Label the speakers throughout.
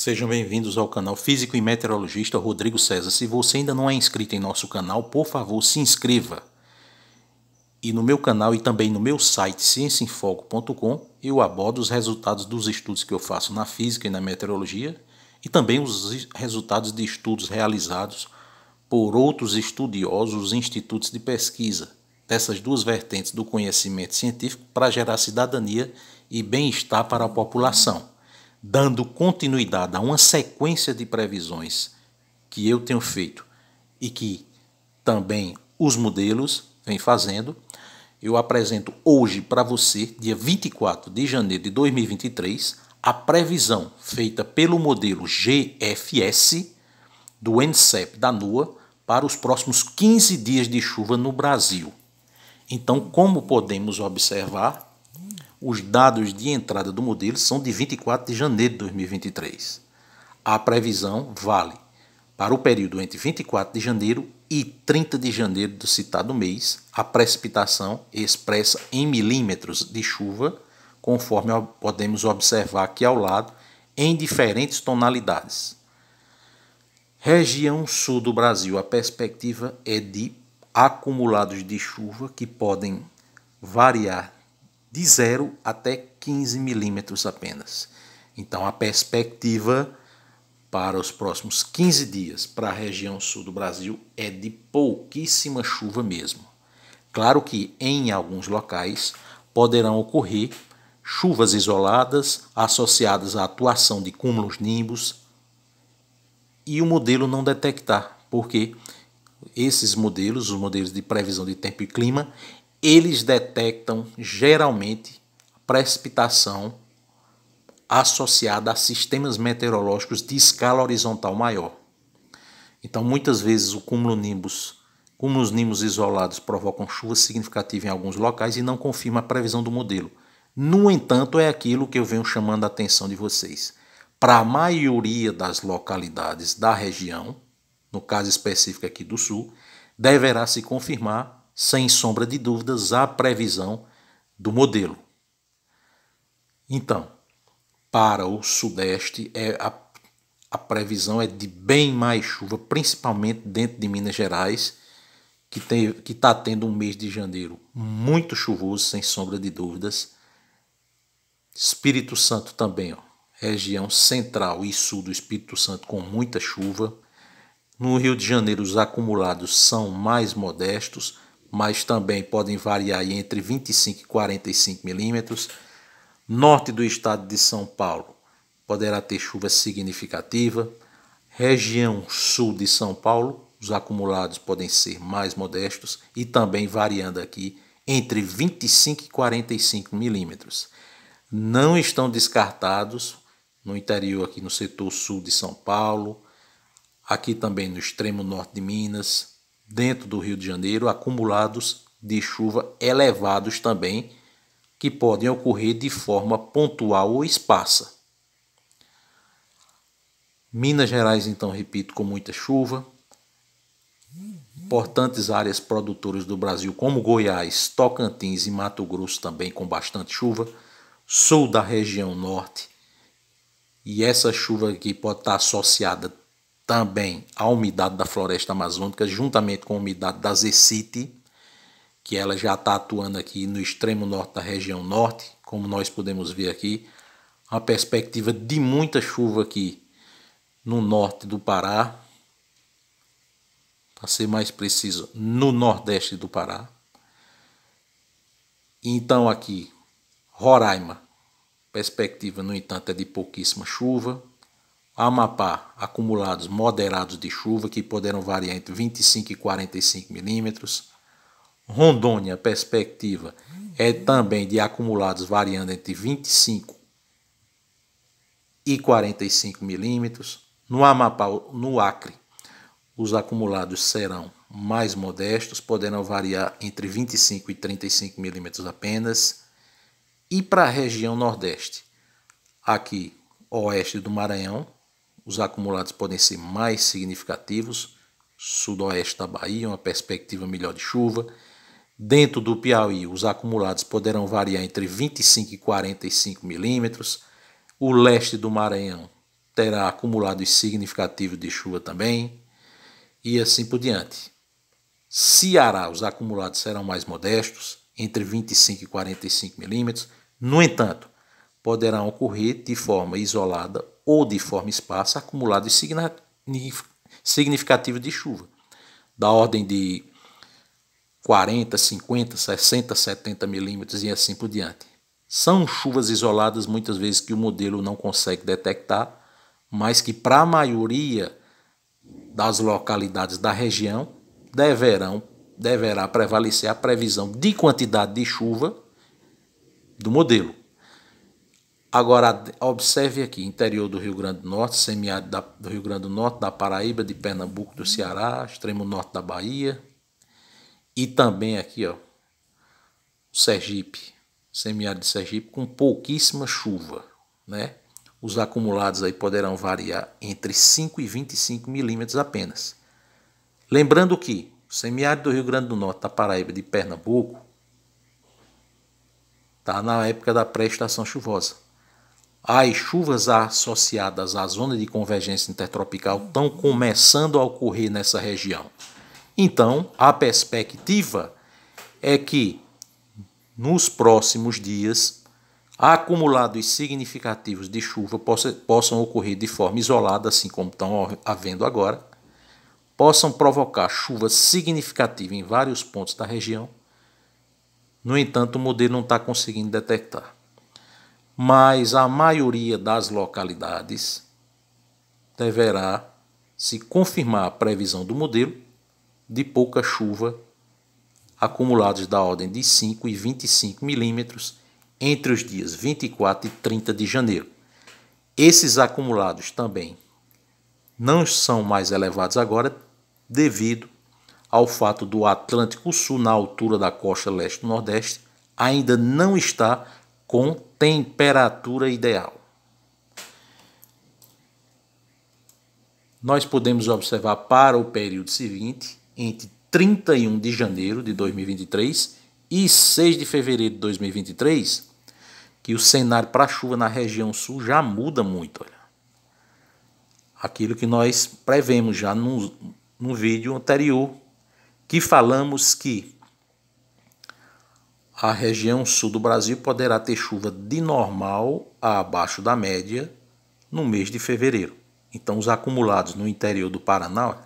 Speaker 1: Sejam bem-vindos ao canal Físico e Meteorologista Rodrigo César. Se você ainda não é inscrito em nosso canal, por favor, se inscreva. E no meu canal e também no meu site cienciaemfoco.com, eu abordo os resultados dos estudos que eu faço na física e na meteorologia e também os resultados de estudos realizados por outros estudiosos institutos de pesquisa dessas duas vertentes do conhecimento científico para gerar cidadania e bem-estar para a população dando continuidade a uma sequência de previsões que eu tenho feito e que também os modelos vêm fazendo, eu apresento hoje para você, dia 24 de janeiro de 2023, a previsão feita pelo modelo GFS do NCEP da NUA para os próximos 15 dias de chuva no Brasil. Então, como podemos observar, os dados de entrada do modelo são de 24 de janeiro de 2023. A previsão vale para o período entre 24 de janeiro e 30 de janeiro do citado mês, a precipitação expressa em milímetros de chuva, conforme podemos observar aqui ao lado, em diferentes tonalidades. Região sul do Brasil, a perspectiva é de acumulados de chuva que podem variar de 0 até 15 milímetros apenas. Então, a perspectiva para os próximos 15 dias para a região sul do Brasil é de pouquíssima chuva mesmo. Claro que em alguns locais poderão ocorrer chuvas isoladas associadas à atuação de cúmulos nimbos e o modelo não detectar, porque esses modelos, os modelos de previsão de tempo e clima, eles detectam geralmente precipitação associada a sistemas meteorológicos de escala horizontal maior. Então, muitas vezes o cúmulo nimbus, cúmulos nimbus isolados provocam chuva significativa em alguns locais e não confirma a previsão do modelo. No entanto, é aquilo que eu venho chamando a atenção de vocês. Para a maioria das localidades da região, no caso específico aqui do sul, deverá se confirmar sem sombra de dúvidas, a previsão do modelo. Então, para o Sudeste, é a, a previsão é de bem mais chuva, principalmente dentro de Minas Gerais, que está tendo um mês de janeiro muito chuvoso, sem sombra de dúvidas. Espírito Santo também, ó, região central e sul do Espírito Santo com muita chuva. No Rio de Janeiro, os acumulados são mais modestos mas também podem variar entre 25 e 45 milímetros. Norte do estado de São Paulo poderá ter chuva significativa. Região sul de São Paulo, os acumulados podem ser mais modestos e também variando aqui entre 25 e 45 milímetros. Não estão descartados no interior aqui no setor sul de São Paulo, aqui também no extremo norte de Minas, dentro do Rio de Janeiro, acumulados de chuva elevados também, que podem ocorrer de forma pontual ou esparsa. Minas Gerais, então, repito, com muita chuva. Importantes áreas produtoras do Brasil, como Goiás, Tocantins e Mato Grosso, também com bastante chuva. Sul da região norte. E essa chuva aqui pode estar associada também a umidade da floresta amazônica, juntamente com a umidade da Zecite, que ela já está atuando aqui no extremo norte da região norte, como nós podemos ver aqui, a perspectiva de muita chuva aqui no norte do Pará, para ser mais preciso, no nordeste do Pará. Então aqui, Roraima, perspectiva, no entanto, é de pouquíssima chuva, Amapá, acumulados moderados de chuva que poderão variar entre 25 e 45 milímetros. Rondônia, perspectiva é também de acumulados variando entre 25 e 45 milímetros. No Amapá, no Acre, os acumulados serão mais modestos, poderão variar entre 25 e 35 milímetros apenas. E para a região Nordeste, aqui oeste do Maranhão, os acumulados podem ser mais significativos. Sudoeste da Bahia, uma perspectiva melhor de chuva. Dentro do Piauí, os acumulados poderão variar entre 25 e 45 milímetros. O leste do Maranhão terá acumulados significativos de chuva também. E assim por diante. Ceará, os acumulados serão mais modestos, entre 25 e 45 milímetros. No entanto, poderão ocorrer de forma isolada ou de forma esparsa acumulado significativo de chuva, da ordem de 40, 50, 60, 70 milímetros e assim por diante. São chuvas isoladas muitas vezes que o modelo não consegue detectar, mas que para a maioria das localidades da região deverão deverá prevalecer a previsão de quantidade de chuva do modelo. Agora, observe aqui, interior do Rio Grande do Norte, semiárido da, do Rio Grande do Norte, da Paraíba, de Pernambuco, do Ceará, extremo norte da Bahia. E também aqui, ó, Sergipe, semiárido de Sergipe, com pouquíssima chuva, né? Os acumulados aí poderão variar entre 5 e 25 milímetros apenas. Lembrando que o semiárido do Rio Grande do Norte, da Paraíba, de Pernambuco, está na época da pré-estação chuvosa as chuvas associadas à zona de convergência intertropical estão começando a ocorrer nessa região. Então, a perspectiva é que nos próximos dias acumulados significativos de chuva possam ocorrer de forma isolada, assim como estão havendo agora, possam provocar chuva significativa em vários pontos da região. No entanto, o modelo não está conseguindo detectar mas a maioria das localidades deverá se confirmar a previsão do modelo de pouca chuva acumulados da ordem de 5 e 25 milímetros entre os dias 24 e 30 de janeiro. Esses acumulados também não são mais elevados agora devido ao fato do Atlântico Sul, na altura da costa leste do Nordeste, ainda não estar com temperatura ideal. Nós podemos observar para o período seguinte, entre 31 de janeiro de 2023 e 6 de fevereiro de 2023, que o cenário para chuva na região sul já muda muito. Olha. Aquilo que nós prevemos já num vídeo anterior, que falamos que a região sul do Brasil poderá ter chuva de normal a abaixo da média no mês de fevereiro. Então, os acumulados no interior do Paraná,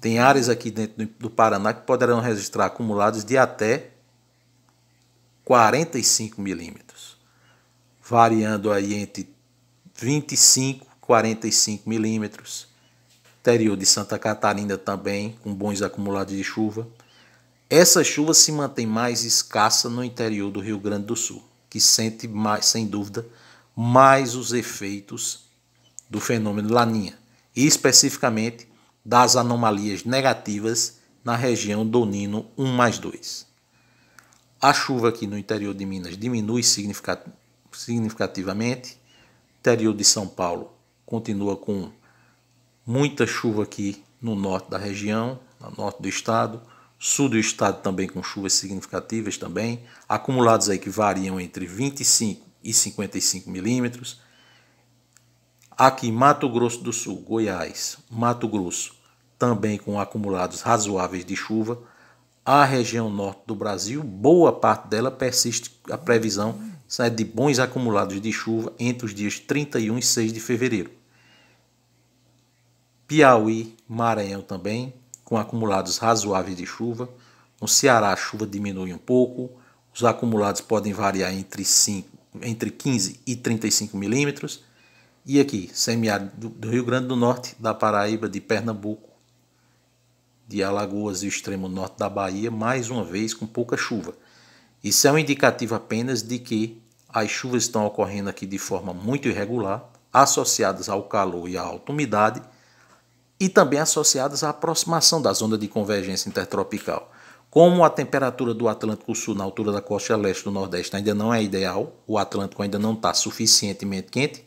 Speaker 1: tem áreas aqui dentro do Paraná que poderão registrar acumulados de até 45 milímetros, variando aí entre 25 e 45 milímetros. Interior de Santa Catarina também, com bons acumulados de chuva. Essa chuva se mantém mais escassa no interior do Rio Grande do Sul, que sente mais, sem dúvida mais os efeitos do fenômeno Laninha, e especificamente das anomalias negativas na região do Nino 1 mais 2. A chuva aqui no interior de Minas diminui significativamente, o interior de São Paulo continua com muita chuva aqui no norte da região, no norte do estado, sul do estado também com chuvas significativas também, acumulados aí que variam entre 25 e 55 milímetros. Aqui Mato Grosso do Sul, Goiás, Mato Grosso, também com acumulados razoáveis de chuva. A região norte do Brasil, boa parte dela persiste a previsão sai né, de bons acumulados de chuva entre os dias 31 e 6 de fevereiro. Piauí, Maranhão também, com acumulados razoáveis de chuva. No Ceará, a chuva diminui um pouco, os acumulados podem variar entre, 5, entre 15 e 35 milímetros. E aqui, semiárido do Rio Grande do Norte, da Paraíba, de Pernambuco, de Alagoas e o extremo norte da Bahia, mais uma vez com pouca chuva. Isso é um indicativo apenas de que as chuvas estão ocorrendo aqui de forma muito irregular, associadas ao calor e à alta umidade, e também associadas à aproximação da zona de convergência intertropical. Como a temperatura do Atlântico Sul na altura da costa leste do Nordeste ainda não é ideal, o Atlântico ainda não está suficientemente quente,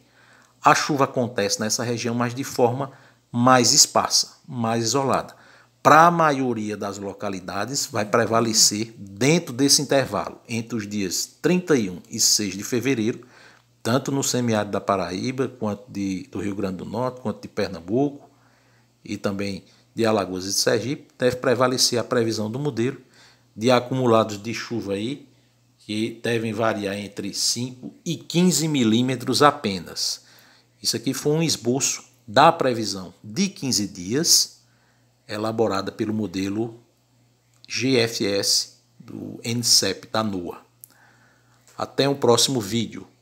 Speaker 1: a chuva acontece nessa região, mas de forma mais esparsa, mais isolada. Para a maioria das localidades, vai prevalecer dentro desse intervalo, entre os dias 31 e 6 de fevereiro, tanto no semiárido da Paraíba, quanto de, do Rio Grande do Norte, quanto de Pernambuco, e também de Alagoas e de Sergipe, deve prevalecer a previsão do modelo de acumulados de chuva aí, que devem variar entre 5 e 15 milímetros apenas. Isso aqui foi um esboço da previsão de 15 dias, elaborada pelo modelo GFS do NCEP da NOAA. Até o próximo vídeo.